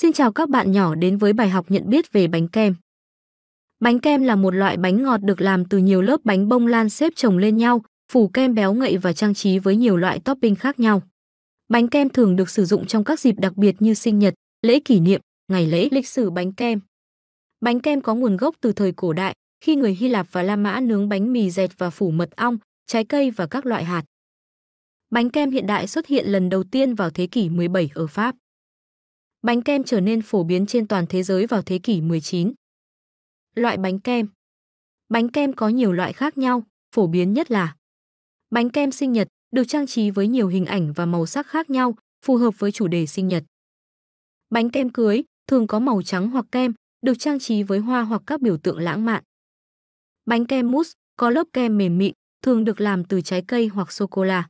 Xin chào các bạn nhỏ đến với bài học nhận biết về bánh kem. Bánh kem là một loại bánh ngọt được làm từ nhiều lớp bánh bông lan xếp chồng lên nhau, phủ kem béo ngậy và trang trí với nhiều loại topping khác nhau. Bánh kem thường được sử dụng trong các dịp đặc biệt như sinh nhật, lễ kỷ niệm, ngày lễ. Lịch sử bánh kem Bánh kem có nguồn gốc từ thời cổ đại, khi người Hy Lạp và La Mã nướng bánh mì dẹt và phủ mật ong, trái cây và các loại hạt. Bánh kem hiện đại xuất hiện lần đầu tiên vào thế kỷ 17 ở Pháp. Bánh kem trở nên phổ biến trên toàn thế giới vào thế kỷ 19. Loại bánh kem Bánh kem có nhiều loại khác nhau, phổ biến nhất là Bánh kem sinh nhật được trang trí với nhiều hình ảnh và màu sắc khác nhau, phù hợp với chủ đề sinh nhật. Bánh kem cưới thường có màu trắng hoặc kem, được trang trí với hoa hoặc các biểu tượng lãng mạn. Bánh kem mousse có lớp kem mềm mịn, thường được làm từ trái cây hoặc sô cô la.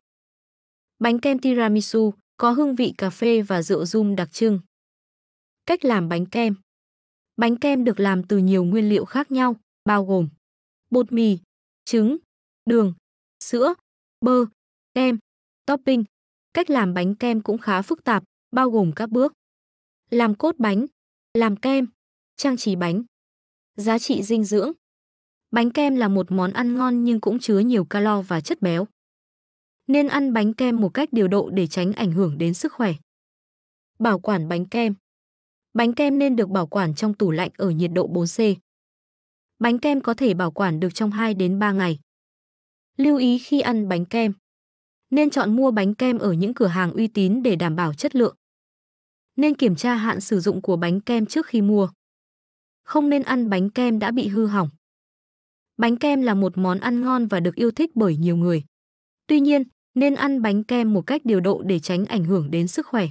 Bánh kem tiramisu có hương vị cà phê và rượu rum đặc trưng. Cách làm bánh kem Bánh kem được làm từ nhiều nguyên liệu khác nhau, bao gồm bột mì, trứng, đường, sữa, bơ, kem, topping. Cách làm bánh kem cũng khá phức tạp, bao gồm các bước làm cốt bánh, làm kem, trang trí bánh. Giá trị dinh dưỡng Bánh kem là một món ăn ngon nhưng cũng chứa nhiều calo và chất béo. Nên ăn bánh kem một cách điều độ để tránh ảnh hưởng đến sức khỏe. Bảo quản bánh kem Bánh kem nên được bảo quản trong tủ lạnh ở nhiệt độ 4C. Bánh kem có thể bảo quản được trong 2 đến 3 ngày. Lưu ý khi ăn bánh kem. Nên chọn mua bánh kem ở những cửa hàng uy tín để đảm bảo chất lượng. Nên kiểm tra hạn sử dụng của bánh kem trước khi mua. Không nên ăn bánh kem đã bị hư hỏng. Bánh kem là một món ăn ngon và được yêu thích bởi nhiều người. Tuy nhiên, nên ăn bánh kem một cách điều độ để tránh ảnh hưởng đến sức khỏe.